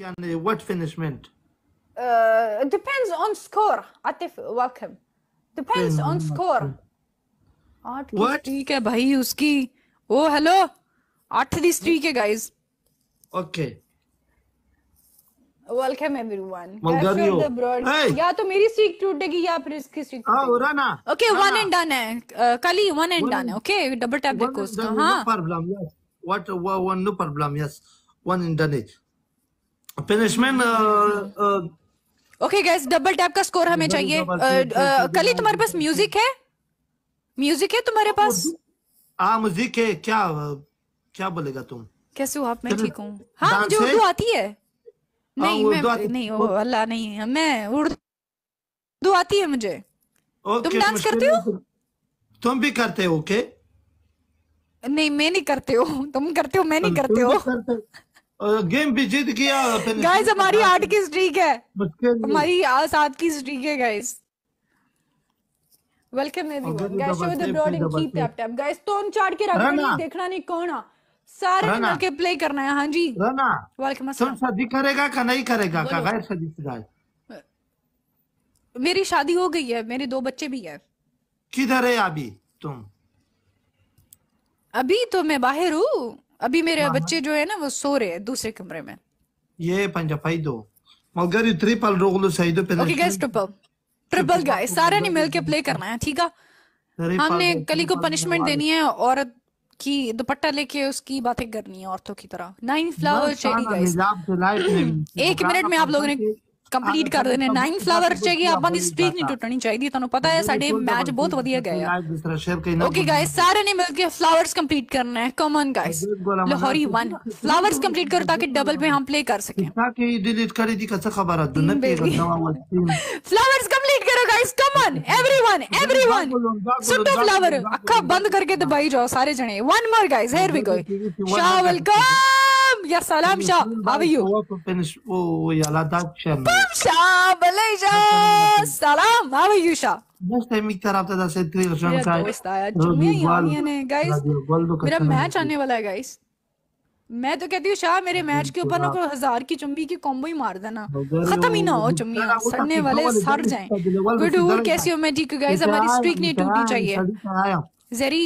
يعني what finish meant? Uh, it depends on score. Atif, welcome. Depends on score. What? ठीक है भाई उसकी oh hello आठ दी स्ट्रीक है guys Okay. Welcome everyone. Capture the broad. Hey! या तो मेरी स्ट्रीक टूटेगी या फिर इसकी स्ट्रीक हाँ हो रहा ना ओके वन एंड डन है कली वन एंड डन है ओके डबल टैप देखो One उसका done, no हाँ problem, yes. What, uh, one, no problem, yes. One in done. Punishment okay guys double tap का स्कोर हमें चाहिए uh, uh, कली तुम्हारे पास म्यूजिक है म्यूजिक है तुम्हारे पास हाँ म्यूजिक हाँ, है क्या uh, क्या बोलेगा तुम कैसे हो आप मैं ठीक हूँ हाँ मुझे उर्दू आती है हाँ, नहीं मैं नहीं ओ अल्लाह नहीं मैं उर्दू आती है मुझे तुम डांस करते हो तुम भी करते हो ओके नहीं मैं नहीं करते हो तुम करते हो मैं नहीं करते हो गेम भी जीत गया गाइस हमारी आठ की स्ट्रीक है हमारी सात की स्ट्रीक है guys welcome everyone guys show the broad and keep tap tap guys टोन चार्ट के रखना नहीं देखना नहीं कौन आ सारे मिल के प्ले करना है हाँ जी वेलकम अस्सलाम शादी करेगा का नहीं करेगा का गैर शादी से गाइस मेरी शादी हो गई है मेरे दो बच्चे भी हैं किधर है अभी तुम अभी तो मैं बाहर हूँ अभी मेरे हाँ, हाँ। बच्चे जो है ना वो सो रहे हैं दूसरे कमरे में ये पंजाफाइदो मगर ट्रिपल रोगलो सहीदो पे okay guys triple triple guys सारे ने मिलके प्ले करना है ठीक है हमने कली को पनिशमेंट देनी है औरत की दुपट्टा लेके उसकी बातें करनी है औरतों की तरह नाइन फ्लावर चेरी गाइस एक मिनट में आप लोगों ने ਕੰਪਲੀਟ ਕਰ ਦੇਣੇ 9 ਫਲਾਵਰ ਚਾਹੀਏ ਆਪਾਂ ਦੀ ਸਟ੍ਰੀਕ ਨਹੀਂ ਟੁੱਟਣੀ ਚਾਹੀਦੀ ਤੁਹਾਨੂੰ ਪਤਾ ਹੈ ਸਾਡੇ ਮੈਚ ਬਹੁਤ ਵਧੀਆ ਗਏ ਆ ਓਕੇ ਗਾਇਸ ਸਾਰੇ ਨੇ ਮਿਲ ਕੇ ਫਲਾਵਰਸ ਕੰਪਲੀਟ ਕਰਨਾ ਹੈ ਕਮ ਔਨ ਗਾਇਸ ਲਾਹੌਰੀ 1 ਫਲਾਵਰਸ ਕੰਪਲੀਟ करो ताकि डबल पे हम प्ले कर सकें ताकि डिलीट कर दी कैसे खबर है ना पे फ्लावर्स कंप्लीट करो guys come on everyone everyone सुटो फ्लावर अखा बंद करके दबाई जाओ सारे जने one more guys here we go Shah welcome يا سلام شا هاو يو شا سلام هاو شا Just a miktar after the set three Roshan yeah, Sai. दोस्त आया जुम्मे यानी है गाइस मेरा मैच आने वाला है गाइस मैं तो कहती हूँ शाह मेरे मैच के ऊपर ना कोई हजार की चुम्बी की कॉम्बो ही मार देना खत्म ही ना हो चुम्बिया सड़ने वाले सड़ जाए गुड हूर कैसी हो मैं ठीक गाइस हमारी स्ट्रीक नहीं टूटनी चाहिए जरी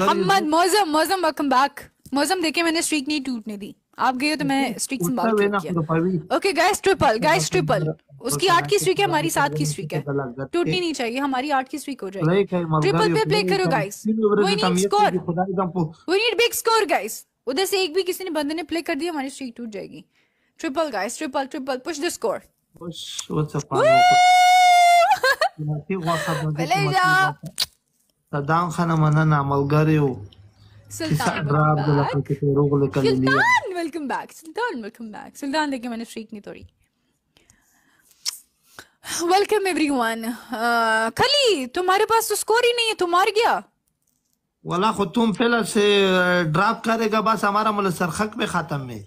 मोहम्मद मोजम मोजम वेलकम बैक मौसम देखे मैंने स्ट्रीक नहीं टूटने दी आप गए हो तो मैं स्ट्रीक से बात okay guys triple guys triple उसकी आठ की स्ट्रीक है हमारी सात की स्ट्रीक है टूटनी नहीं चाहिए हमारी आठ की स्ट्रीक हो जाएगी ट्रिपल पे प्ले करो guys we need score we need big score guys उधर से एक भी किसी ने बंदे ने प्ले कर दिया हमारी स्ट्रीक टूट जाएगी triple guys triple triple push the score पहले जा सदाम खान मना ना हो Sultan welcome back Sultan welcome back Sultan लेके मैंने स्ट्रीक नहीं तोड़ी वेलकम एवरीवन खली तुम्हारे पास तो स्कोर ही नहीं है तुम मार गया वाला खुद तुम पहले से ड्रॉप करेगा बस हमारा मतलब सरखक में खत्म में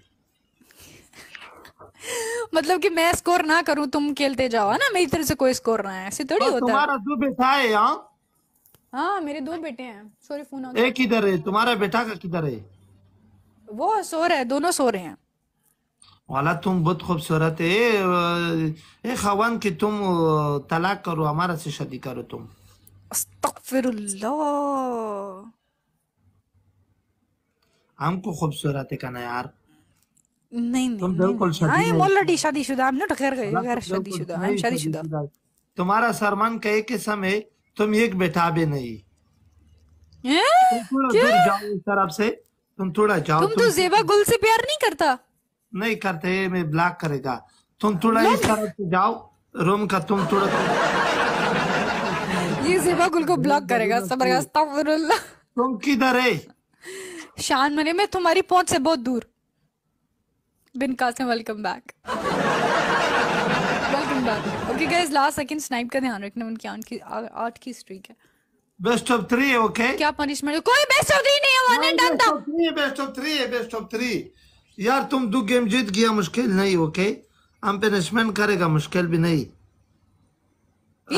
मतलब कि मैं स्कोर ना करूं तुम खेलते जाओ ना मेरी तरफ से कोई स्कोर ना है ऐसे थोड़ी होता तुम्हारा जो बेटा है हां हाँ मेरे दो बेटे हैं सॉरी फोन एक किधर है तुम्हारा बेटा का किधर है वो सो रहे हैं दोनों सो रहे हैं वाला तुम बहुत खूबसूरत है ए खवान कि तुम तलाक करो हमारा से शादी करो तुम अस्तगफिरुल्लाह हमको खूबसूरत है कहना यार नहीं नहीं तुम बिल्कुल शादी हाँ, शुदा हाँ, हाँ, तुम्हारा सरमान का एक किस्म है तुम एक बेटा भी नहीं तुम थोड़ा जाओ से तुम थोड़ा जाओ तुम, तो जेबा गुल से प्यार नहीं करता नहीं करते मैं ब्लॉक करेगा तुम थोड़ा इस तरफ से जाओ रूम का तुम थोड़ा ये जेबा गुल को ब्लॉक करेगा सबरगस्त तुम किधर है शान मरे मैं तुम्हारी पहुंच से बहुत दूर Bin Qasim welcome back welcome back okay guys last second snipe का ध्यान रखना उनकी आठ की आठ की स्ट्रीक है. Best of three, ओके क्या पनिशमेंट कोई बेस्ट ऑफ 3 नहीं है, वन and done था. बेस्ट ऑफ 3 है, बेस्ट ऑफ 3 यार तुम दो गेम जीत गया मुश्किल नहीं, ओके हम पनिशमेंट करेगा मुश्किल भी नहीं.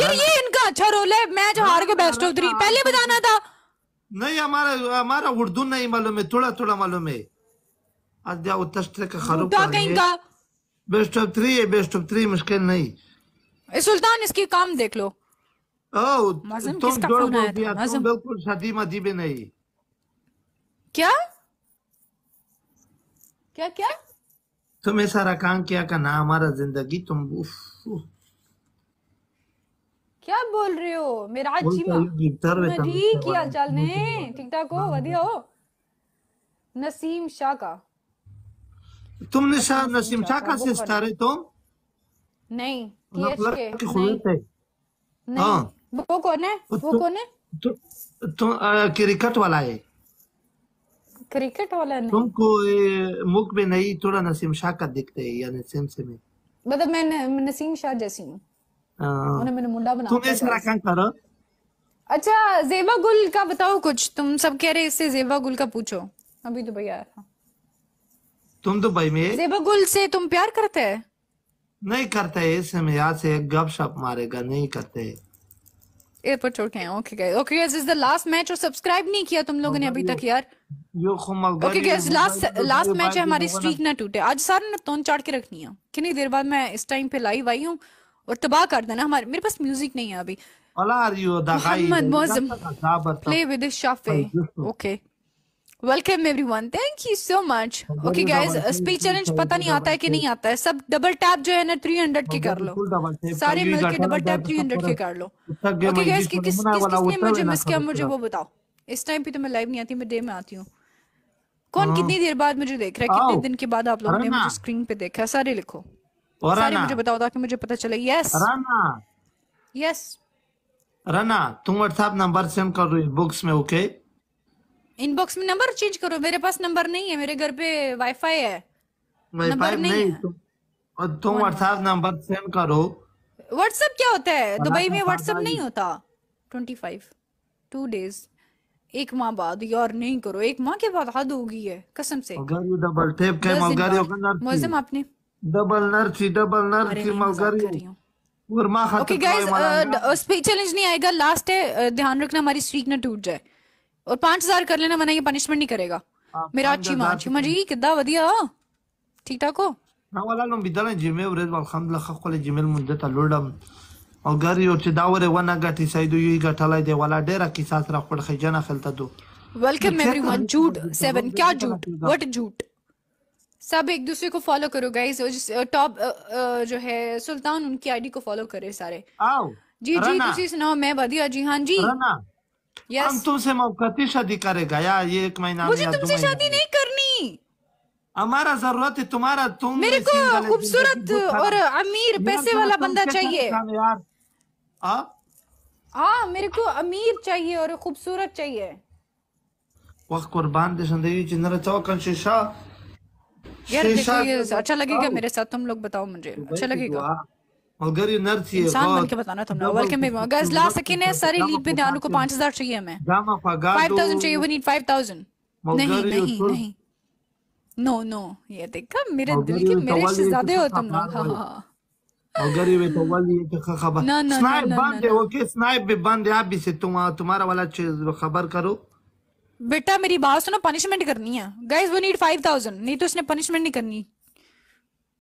ये हाँ ये इनका अच्छा रोल है मैच हाँ हार के बेस्ट ऑफ 3 पहले बताना था नहीं हमारा हमारा उर्दू नहीं मालूम है थोड़ा थोड़ा मालूम है आज जाओ का उतना बेस्ट ऑफ थ्री है बेस्ट ऑफ थ्री मुश्किल नहीं ए सुल्तान इसकी काम देख लो ओ, तुम जोड़ दिया तुम बिल्कुल शादी मदी भी नहीं क्या क्या क्या तुम्हें सारा काम किया का ना हमारा जिंदगी तुम उफ, उफ। क्या बोल रहे हो मेरा तो ठीक हाल चाल ने ठीक ठाक हो वधिया हाँ। हो नसीम शाह का तुमने शाह नसीम शाह का सिस्टर है तुम नहीं मतलब नहीं हाँ वो कौन है तो वो कौन है तो, क्रिकेट वाला है क्रिकेट वाला नहीं तुमको मुख में नहीं थोड़ा नसीम शाह का दिखते है या नसीम से में मतलब मैं नसीम शाह जैसी हूँ हाँ। उन्हें मैंने मुंडा बना तुम क्या करो अच्छा जेबा गुल का बताओ कुछ तुम सब कह रहे इससे गुल का पूछो अभी दुबई आया था तुम दुबई तो में गुल से तुम प्यार करते हैं नहीं करते इस समय यहाँ से एक गप शप मारेगा नहीं करते एयरपोर्ट छोड़ के okay guys okay guys is the last match और सब्सक्राइब नहीं किया तुम लोगों ने अभी तक यार yo okay guys last last match है हमारी स्ट्रीक ना टूटे आज सारे ने तोन चाड़ के रखनी है कितनी देर बाद मैं इस टाइम पे लाइव आई हूं और तबाह कर देना हमारे मेरे पास म्यूजिक नहीं है अभी अला are you the guys Mohammad Mozam play with okay welcome everyone thank you so much okay guys speech challenge पता नहीं आता है कि नहीं आता है सब डबल टैप जो है ना थ्री हंड्रेड के कर लो सारे मिलके डबल टैप थ्री हंड्रेड के कर लो ओके गाइज कि किस ने मुझे मिस किया मुझे वो बताओ इस टाइम पे तो मैं लाइव नहीं आती मैं डे में आती हूँ कौन हाँ। कितनी देर बाद मुझे देख रहा है कितने दिन के बाद आप लोगों ने मुझे स्क्रीन पे देखा है सारे लिखो सारे मुझे बताओ ताकि मुझे पता चले यस यस रना तुम व्हाट्सएप नंबर सेंड कर करो बुक्स में ओके okay? इनबॉक्स में नंबर चेंज करो मेरे पास नंबर नहीं है मेरे घर पे वाईफाई है वाईफाई नहीं, नहीं है तो- और तुम व्हाट्सएप नंबर सेंड करो व्हाट्सएप क्या होता है दुबई में व्हाट्सएप नहीं होता ट्वेंटी फाइव टू डेज एक माह बाद यार नहीं करो एक माह के बाद हद होगी है कसम से डबल टेप के मौजम आपने डबल नर्ची डबल नर्ची मलगारी ओके गाइस उस चैलेंज नहीं आएगा लास्ट है ध्यान रखना हमारी स्ट्रीक ना टूट जाए और पांच हजार कर लेना मना ये पनिशमेंट नहीं करेगा हाँ, मेरा चीमा चीमा जी किदा वधिया ठीक ठाक हो ना हाँ, वाला नो बिदा ने जिमे और अल्हम्दुलिल्लाह खख कोले जिमे मुद्दत अलुडम और गर यो चे दावरे वना गति सईद यु गठला दे वाला डेरा की साथ रख पड़ खजाना खलता दो वेलकम एवरीवन जूट 7 क्या जूट व्हाट जूट सब एक दूसरे को फॉलो करो गाइस टॉप जो है सुल्तान उनकी आईडी को फॉलो करें सारे आओ जी जी तुसी सुनाओ मैं वधिया जी हां जी yes. हम तुमसे मौकती शादी करेगा यार ये एक महीना मुझे तुमसे शादी नहीं करनी हमारा जरूरत है तुम्हारा तुम मेरे को खूबसूरत और अमीर पैसे वाला बंदा चाहिए हाँ मेरे को अमीर चाहिए और खूबसूरत चाहिए वक्त कुर्बान जिंदगी जिंदर चौकन शीशा यार देखो ये अच्छा लगेगा मेरे साथ तुम लोग बताओ मुझे अच्छा लगेगा इंसान बन के बताना तुमने गाइस लास्ट सेकंड है लीड पे ध्यान 5000 चाहिए हमें 5000 चाहिए वी नीड 5000 नहीं नहीं नहीं नो नो ये देखा मेरे दिल के मेरे हो तुम लोग अगर ये ये खबर स्नाइप बंद है ओके स्नाइप भी बंद है से तुम तुम्हारा वाला चीज खबर करो बेटा मेरी बात सुनो पनिशमेंट करनी है गाइस वी नीड 5000 नहीं तो उसने पनिशमेंट नहीं करनी